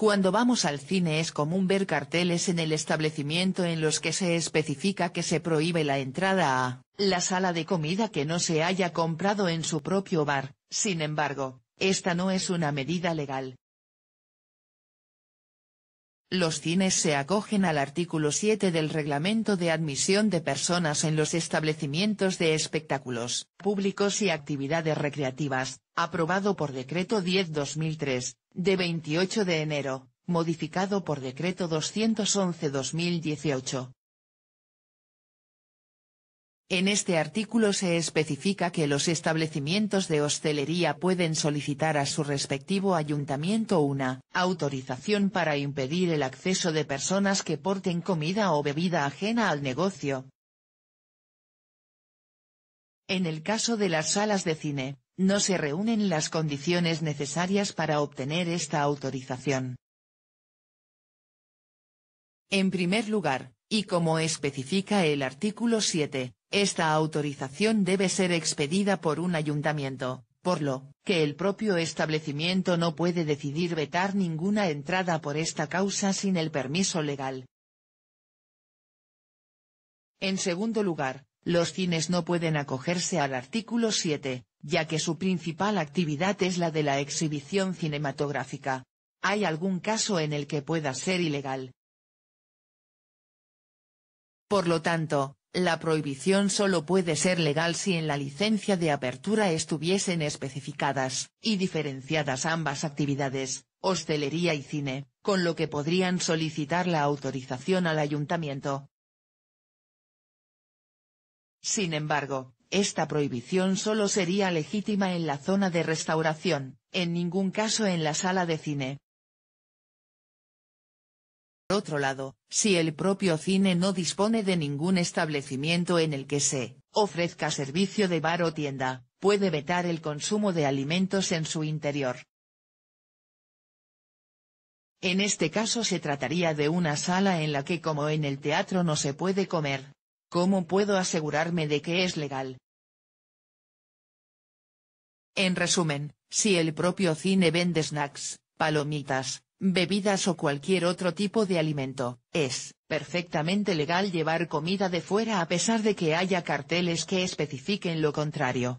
Cuando vamos al cine es común ver carteles en el establecimiento en los que se especifica que se prohíbe la entrada a la sala de comida que no se haya comprado en su propio bar, sin embargo, esta no es una medida legal, los cines se acogen al artículo 7 del Reglamento de Admisión de Personas en los Establecimientos de Espectáculos, Públicos y Actividades Recreativas, aprobado por Decreto 10-2003, de 28 de enero, modificado por Decreto 211-2018, en este artículo se especifica que los establecimientos de hostelería pueden solicitar a su respectivo ayuntamiento una autorización para impedir el acceso de personas que porten comida o bebida ajena al negocio. En el caso de las salas de cine, no se reúnen las condiciones necesarias para obtener esta autorización. En primer lugar, y como especifica el artículo 7, esta autorización debe ser expedida por un ayuntamiento, por lo que el propio establecimiento no puede decidir vetar ninguna entrada por esta causa sin el permiso legal. En segundo lugar, los cines no pueden acogerse al artículo 7, ya que su principal actividad es la de la exhibición cinematográfica. ¿Hay algún caso en el que pueda ser ilegal? Por lo tanto, la prohibición solo puede ser legal si en la licencia de apertura estuviesen especificadas y diferenciadas ambas actividades, hostelería y cine, con lo que podrían solicitar la autorización al ayuntamiento. Sin embargo, esta prohibición solo sería legítima en la zona de restauración, en ningún caso en la sala de cine, por otro lado, si el propio cine no dispone de ningún establecimiento en el que se ofrezca servicio de bar o tienda, puede vetar el consumo de alimentos en su interior. En este caso se trataría de una sala en la que como en el teatro no se puede comer. ¿Cómo puedo asegurarme de que es legal? En resumen, si el propio cine vende snacks, palomitas, bebidas o cualquier otro tipo de alimento. Es perfectamente legal llevar comida de fuera a pesar de que haya carteles que especifiquen lo contrario.